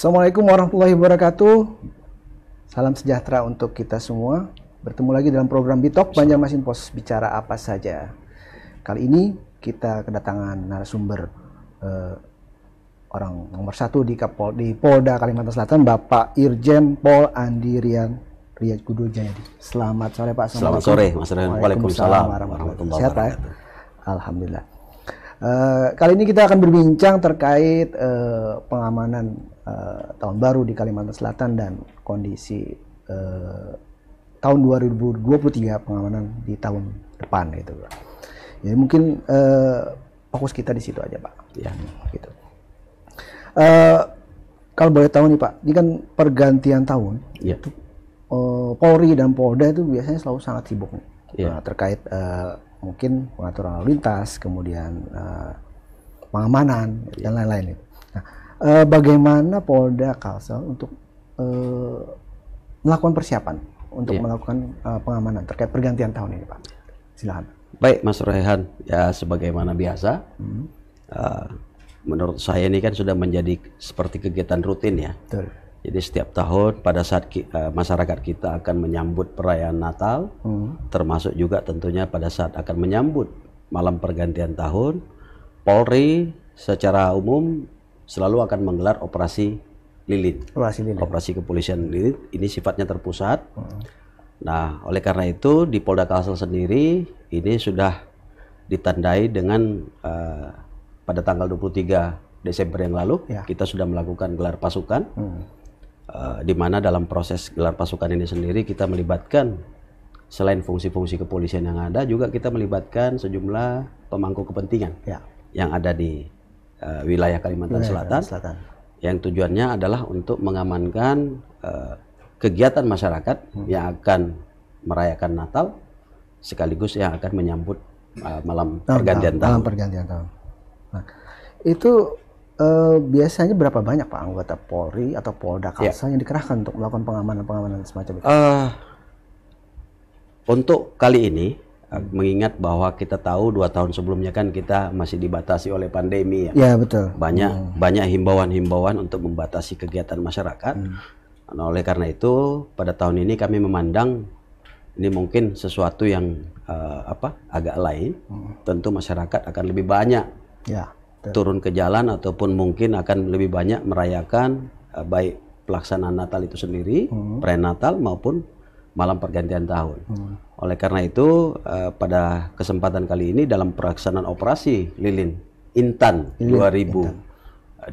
Assalamualaikum warahmatullahi wabarakatuh. Salam sejahtera untuk kita semua. Bertemu lagi dalam program Bitok Banjarmasin Pos bicara apa saja. Kali ini kita kedatangan narasumber eh, orang nomor satu di Kapol di Polda Kalimantan Selatan, Bapak Irjen Pol Andi Rian Riyad Kudo Jayadi. Selamat sore Pak. Selamat, sore Mas Rian. Waalaikumsalam warahmatullahi wabarakatuh. Sehat ya? Alhamdulillah. Eh, kali ini kita akan berbincang terkait uh, pengamanan uh, tahun baru di Kalimantan Selatan dan kondisi uh, tahun 2023 pengamanan di tahun depan gitu. Jadi mungkin uh, fokus kita di situ aja Pak. Ya. Gitu. Uh, kalau boleh tahu nih Pak, ini kan pergantian tahun. Ya. uh, Polri dan Polda itu biasanya selalu sangat sibuk nih. Ya. terkait uh, mungkin pengaturan lalu lintas, kemudian uh, pengamanan yeah. dan lain-lain Nah, uh, bagaimana Polda Kalsel untuk uh, melakukan persiapan untuk yeah. melakukan uh, pengamanan terkait pergantian tahun ini, Pak? Silahkan. Baik, Mas Rehan. Ya, sebagaimana biasa, hmm. uh, menurut saya ini kan sudah menjadi seperti kegiatan rutin ya. Betul. Jadi setiap tahun pada saat ki, uh, masyarakat kita akan menyambut perayaan Natal, hmm. termasuk juga tentunya pada saat akan menyambut malam pergantian tahun, Polri secara umum selalu akan menggelar operasi lilit, Operasi lilin. Operasi kepolisian lilit ini sifatnya terpusat. Hmm. Nah, oleh karena itu di Polda Kalsel sendiri ini sudah ditandai dengan uh, pada tanggal 23 Desember yang lalu ya. kita sudah melakukan gelar pasukan. Hmm Eh, di mana dalam proses gelar pasukan ini sendiri kita melibatkan selain fungsi-fungsi kepolisian yang ada juga kita melibatkan sejumlah pemangku kepentingan ya. yang ada di uh, wilayah Kalimantan wilayah Selatan, Selatan yang tujuannya adalah untuk mengamankan uh, kegiatan masyarakat hmm. yang akan merayakan Natal sekaligus yang akan menyambut uh, malam, tahun, pergantian tahun, tahun. Malam pergantian tahun. Nah, itu uh, biasanya berapa banyak Pak anggota Polri atau Polda iya. Kalsel yeah. yang dikerahkan untuk melakukan pengamanan-pengamanan semacam itu? Uh, untuk kali ini hmm. Eh, mengingat bahwa kita tahu dua tahun sebelumnya kan kita masih dibatasi oleh pandemi ya. Ya betul. Banyak hmm. banyak himbauan-himbauan untuk membatasi kegiatan masyarakat. Hmm. Nah, oleh karena itu pada tahun ini kami memandang ini mungkin sesuatu yang uh, apa agak lain. Hmm. Tentu masyarakat akan lebih banyak ya. Iya. turun ke jalan ataupun mungkin akan lebih banyak merayakan uh, baik pelaksanaan Natal itu sendiri, hmm. pre-Natal maupun malam pergantian tahun. Hmm. Oleh karena itu uh, pada kesempatan kali ini dalam pelaksanaan operasi lilin Intan Lilin,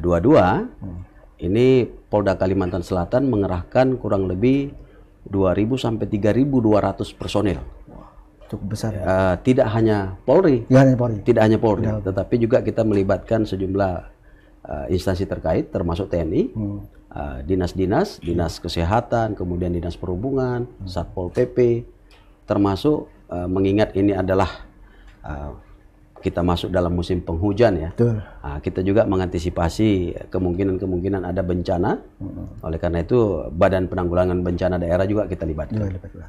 2022 Intan. Hmm. ini Polda Kalimantan Selatan mengerahkan kurang lebih 2000 sampai 3200 personil cukup besar. Ya. Uh, tidak hanya Polri, tidak hanya Polri, tidak hanya Polri, tidak. tetapi juga kita melibatkan sejumlah uh, instansi terkait, termasuk TNI, hmm. eh, dinas-dinas, hmm. uh, dinas, kesehatan, kemudian dinas perhubungan, hmm. satpol pp, termasuk uh, mengingat ini adalah uh, kita masuk dalam musim penghujan ya. Betul. Nah, kita juga mengantisipasi kemungkinan-kemungkinan ada bencana. -hmm. Oleh karena itu Badan Penanggulangan Bencana Daerah juga kita libatkan. libatkan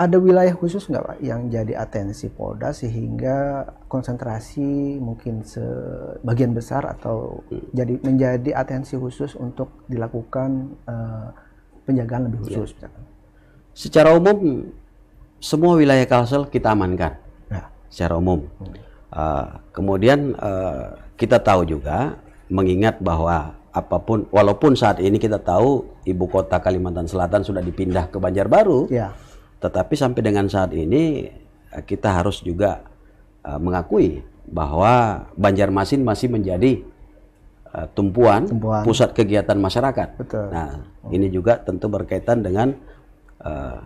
ada wilayah khusus nggak Pak yang jadi atensi Polda sehingga konsentrasi mungkin sebagian besar atau jadi menjadi atensi khusus untuk dilakukan uh, penjagaan lebih khusus ya. Secara umum semua wilayah Kalsel kita amankan. Ya. Secara umum. Hmm. Uh, kemudian uh, kita tahu juga mengingat bahwa apapun walaupun saat ini kita tahu ibu kota Kalimantan Selatan sudah dipindah ke Banjarbaru. Ya tetapi sampai dengan saat ini eh, kita harus juga eh, mengakui bahwa Banjarmasin masih menjadi eh, tumpuan, tumpuan pusat kegiatan masyarakat. Betul. Nah, ini juga tentu berkaitan dengan uh,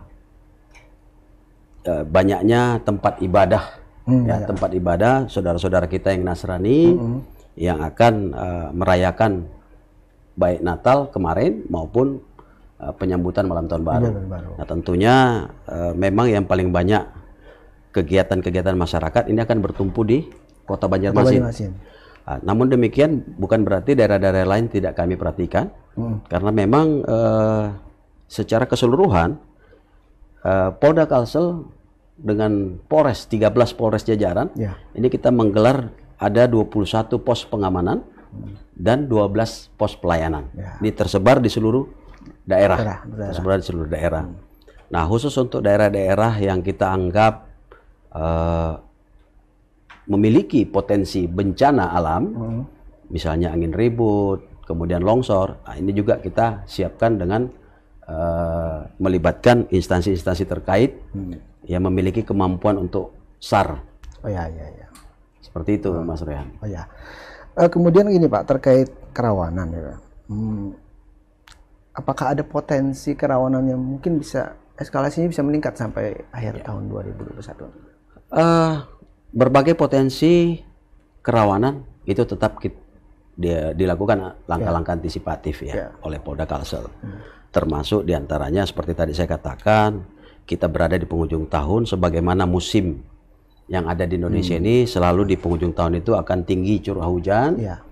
uh, banyaknya tempat ibadah, hmm, ya, ya tempat ibadah saudara-saudara kita yang Nasrani hmm. yang akan uh, merayakan baik Natal kemarin maupun Eh, penyambutan malam tahun baru. Malam iya, baru. Nah, tentunya uh, memang yang paling banyak kegiatan-kegiatan masyarakat ini akan bertumpu di Kota Banjarmasin. Kota Nah, namun demikian bukan berarti daerah-daerah lain tidak kami perhatikan hmm. karena memang uh, secara keseluruhan uh, Polda Kalsel dengan Polres 13 Polres jajaran ya. ini kita menggelar ada 21 pos pengamanan hmm. dan 12 pos pelayanan. Ya. Ini tersebar di seluruh daerah, daerah, daerah. tersebar di seluruh daerah. Hmm. Nah, khusus untuk daerah-daerah yang kita anggap uh, memiliki potensi bencana alam, hmm. misalnya angin ribut, kemudian longsor, nah, ini juga kita siapkan dengan uh, melibatkan instansi-instansi terkait hmm. yang memiliki kemampuan untuk SAR. Oh ya, ya, ya. Seperti itu, hmm. Mas Rehan. Oh ya. Uh, kemudian ini Pak terkait kerawanan, ya. Hmm, apakah ada potensi kerawanan yang mungkin bisa eskalasinya bisa meningkat sampai akhir ya. tahun 2021? Uh, eh, berbagai potensi kerawanan itu tetap kita, dia, dilakukan eh, langkah-langkah ya. antisipatif ya, ya oleh Polda Kalsel. Hmm. Termasuk diantaranya seperti tadi saya katakan, kita berada di penghujung tahun sebagaimana musim yang ada di Indonesia hmm. ini selalu di penghujung tahun itu akan tinggi curah hujan. Ya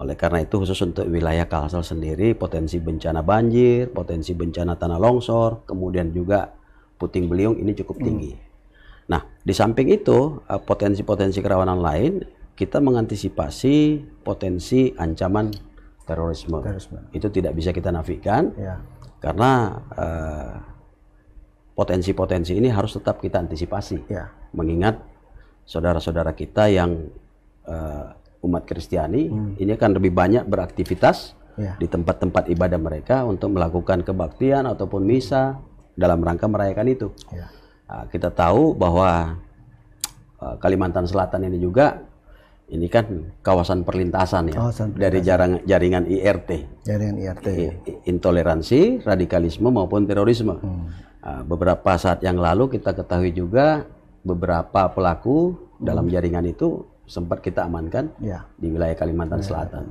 oleh karena itu khusus untuk wilayah Kalsel sendiri potensi bencana banjir, potensi bencana tanah longsor, kemudian juga puting beliung ini cukup hmm. tinggi. Hmm. Nah, di samping itu eh, potensi-potensi kerawanan lain kita mengantisipasi potensi ancaman terorisme. terorisme. Itu tidak bisa kita nafikan. Ya. Karena eh, potensi-potensi eh, ini harus tetap kita antisipasi. Ya. Mengingat saudara-saudara kita yang eh, umat Kristiani hmm. ini akan lebih banyak beraktivitas yeah. di tempat-tempat ibadah mereka untuk melakukan kebaktian ataupun misa dalam rangka merayakan itu. Yeah. Ya. Nah, kita tahu bahwa uh, Kalimantan Selatan ini juga ini kan kawasan perlintasan ya kawasan perlintasan. dari jarang, jaringan IRT. Jaringan IRT. I, Intoleransi, radikalisme maupun terorisme. Hmm. Uh, beberapa saat yang lalu kita ketahui juga beberapa pelaku dalam hmm. jaringan itu sempat kita amankan ya. di wilayah Kalimantan ya. Selatan.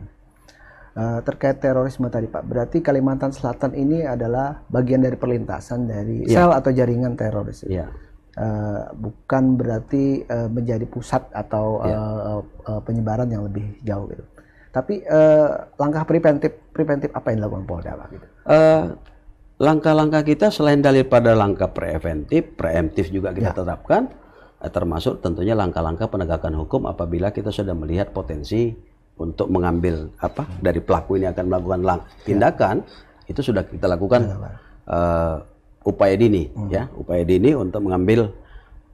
Uh, terkait terorisme tadi Pak, berarti Kalimantan Selatan ini adalah bagian dari perlintasan dari ya. sel atau jaringan teroris. Ya. Uh, bukan berarti uh, menjadi pusat atau ya. uh, uh, penyebaran yang lebih jauh gitu. Tapi uh, langkah preventif preventif apa yang dilakukan Polda Pak? Gitu? Uh, langkah-langkah kita selain daripada langkah preventif, preemptif juga kita ya. tetapkan Eh, termasuk tentunya langkah-langkah penegakan hukum apabila kita sudah melihat potensi untuk mengambil apa dari pelaku ini akan melakukan ya. tindakan ya. itu sudah kita lakukan ya, uh, upaya dini hmm. ya upaya dini untuk mengambil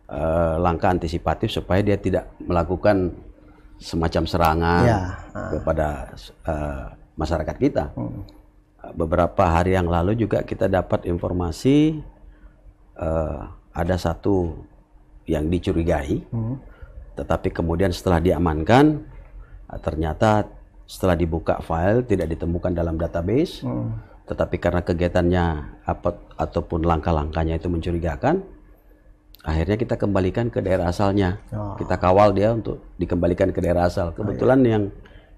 uh, langkah antisipatif supaya dia tidak melakukan semacam serangan ya. uh. kepada uh, masyarakat kita hmm. beberapa hari yang lalu juga kita dapat informasi uh, ada satu yang dicurigai. Hmm. Tetapi kemudian setelah diamankan, ternyata setelah dibuka file tidak ditemukan dalam database. Hmm. Tetapi karena kegiatannya apa ataupun langkah-langkahnya itu mencurigakan, akhirnya kita kembalikan ke daerah asalnya. Oh. Kita kawal dia untuk dikembalikan ke daerah asal. Ah, Kebetulan oh, iya. yang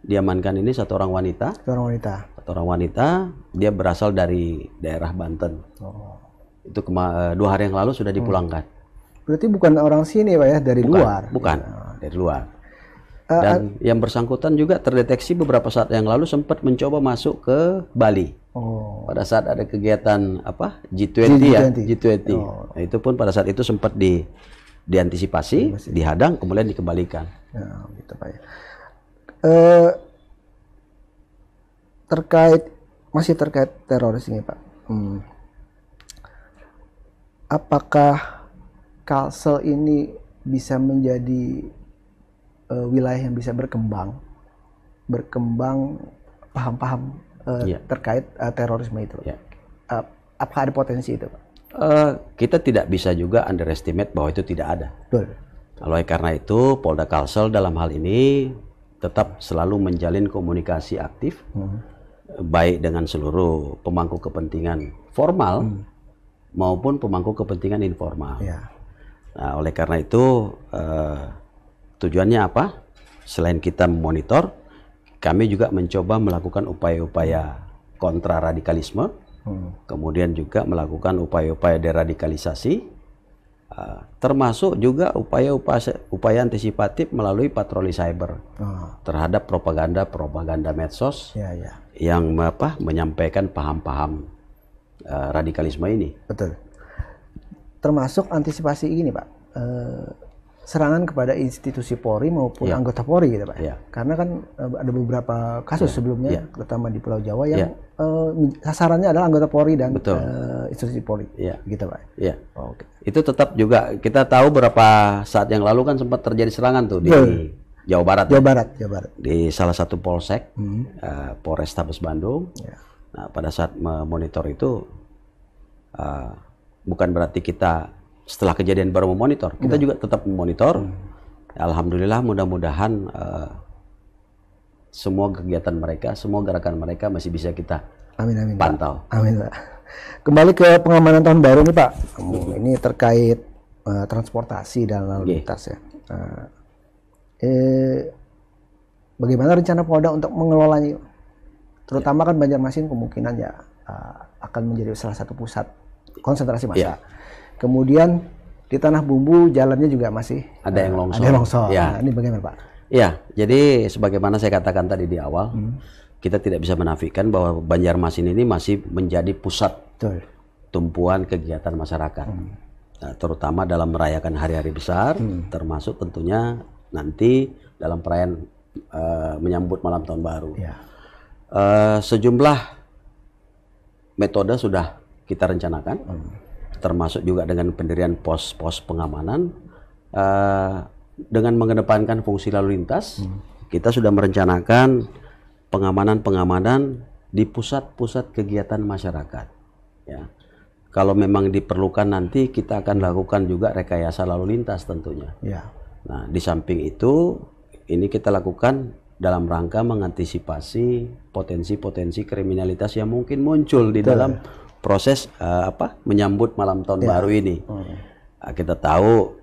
diamankan ini satu orang wanita. Satu orang wanita. Satu orang wanita, dia berasal dari daerah Banten. Oh. Itu eh, dua hari yang lalu sudah dipulangkan. Berarti bukan orang sini Pak ya, dari bukan, luar. Bukan, dari luar. Eh, eh, Dan uh, yang bersangkutan juga terdeteksi beberapa saat yang lalu sempat mencoba masuk ke Bali. Oh. Pada saat ada kegiatan apa? G20, G20. ya, G20. Oh. Nah, itu pun pada saat itu sempat di diantisipasi, Masih. dihadang, kemudian dikembalikan. Nah, gitu Pak Uh, terkait masih terkait teroris ini Pak. Hmm. Apakah Kalsel ini bisa menjadi uh, wilayah yang bisa berkembang, berkembang paham-paham uh, eh, yeah. terkait uh, terorisme itu. Yeah. Iya. Uh, apakah ada potensi itu, Pak? Uh, kita tidak bisa juga underestimate bahwa itu tidak ada. Betul. Oleh karena itu, Polda Kalsel dalam hal ini tetap selalu menjalin komunikasi aktif, hmm. baik dengan seluruh pemangku kepentingan formal hmm. maupun pemangku kepentingan informal. Yeah. Nah, oleh karena itu eh, tujuannya apa? Selain kita memonitor, kami juga mencoba melakukan upaya-upaya kontra radikalisme, hmm. kemudian juga melakukan upaya-upaya deradikalisasi, eh, termasuk juga upaya-upaya antisipatif melalui patroli cyber hmm. terhadap propaganda-propaganda medsos ya, ya. yang apa menyampaikan paham-paham eh, radikalisme ini. Betul termasuk antisipasi ini pak e, serangan kepada institusi Polri maupun ya. anggota Polri gitu pak ya. karena kan e, ada beberapa kasus ya. sebelumnya ya. terutama di Pulau Jawa yang ya. e, sasarannya adalah anggota Polri dan Betul. institusi Polri ya. gitu pak ya. oh, okay. itu tetap juga kita tahu berapa saat yang lalu kan sempat terjadi serangan tuh di iya. Jawa Barat. Jawa ya? Barat, Jawa Barat. Di salah satu polsek hmm. uh, Polrestabes Bandung. Yeah. Nah, pada saat memonitor itu uh, bukan berarti kita setelah kejadian baru memonitor. Kita ya. juga tetap memonitor. Ya, Alhamdulillah mudah-mudahan uh, semua kegiatan mereka, semua gerakan mereka masih bisa kita amin, amin, pantau. Amin Kembali ke pengamanan tahun baru nih Pak. Iya. Ini terkait uh, transportasi dan lalu iya. lintas ya. Uh, eh, bagaimana rencana Polda untuk mengelolanya? Terutama ya. kan Banjarmasin kemungkinan ya uh, akan menjadi salah satu pusat konsentrasi massa. Yeah. Kemudian di tanah bumbu jalannya juga masih ada yang eh, longsor. Ada longsor. Ya. Nah, ini bagaimana Pak? Ya, jadi sebagaimana saya katakan tadi di awal, hmm. kita tidak bisa menafikan bahwa Banjarmasin ini masih menjadi pusat Betul. tumpuan kegiatan masyarakat. Hmm. Nah, terutama dalam merayakan hari-hari besar, hmm. termasuk tentunya nanti dalam perayaan uh, menyambut malam tahun baru. Ya. Uh, sejumlah metode sudah kita rencanakan, termasuk juga dengan pendirian pos-pos pengamanan. Uh, dengan mengedepankan fungsi lalu lintas, hmm. kita sudah merencanakan pengamanan-pengamanan di pusat-pusat kegiatan masyarakat. Ya. Kalau memang diperlukan nanti kita akan lakukan juga rekayasa lalu lintas tentunya. Ya. Nah, di samping itu ini kita lakukan dalam rangka mengantisipasi potensi-potensi kriminalitas yang mungkin muncul di Betul. dalam proses uh, apa menyambut malam tahun ya. baru ini. Hmm. Uh, kita tahu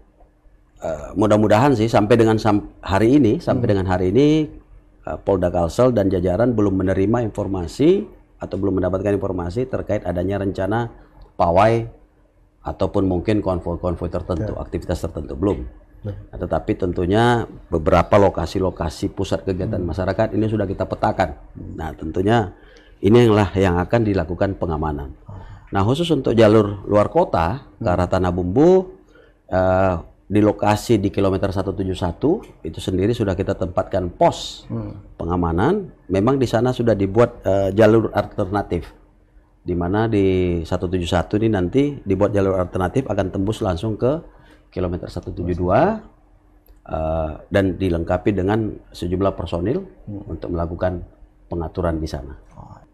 uh, mudah-mudahan sih sampai dengan sam hari ini sampai hmm. dengan hari ini uh, Polda Kalsel dan jajaran belum menerima informasi atau belum mendapatkan informasi terkait adanya rencana pawai ataupun mungkin konvoi-konvoi tertentu, ya. aktivitas tertentu belum. Ya. Nah, tetapi tentunya beberapa lokasi-lokasi pusat kegiatan hmm. masyarakat ini sudah kita petakan. Hmm. Nah, tentunya inilah yang akan dilakukan pengamanan. Nah khusus untuk jalur luar kota ke arah Tanah Bumbu eh, di lokasi di kilometer 171 itu sendiri sudah kita tempatkan pos pengamanan. Memang di sana sudah dibuat eh, jalur alternatif di mana di 171 ini nanti dibuat jalur alternatif akan tembus langsung ke kilometer 172 uh, eh, dan dilengkapi dengan sejumlah personil hmm. untuk melakukan pengaturan di sana. Oh.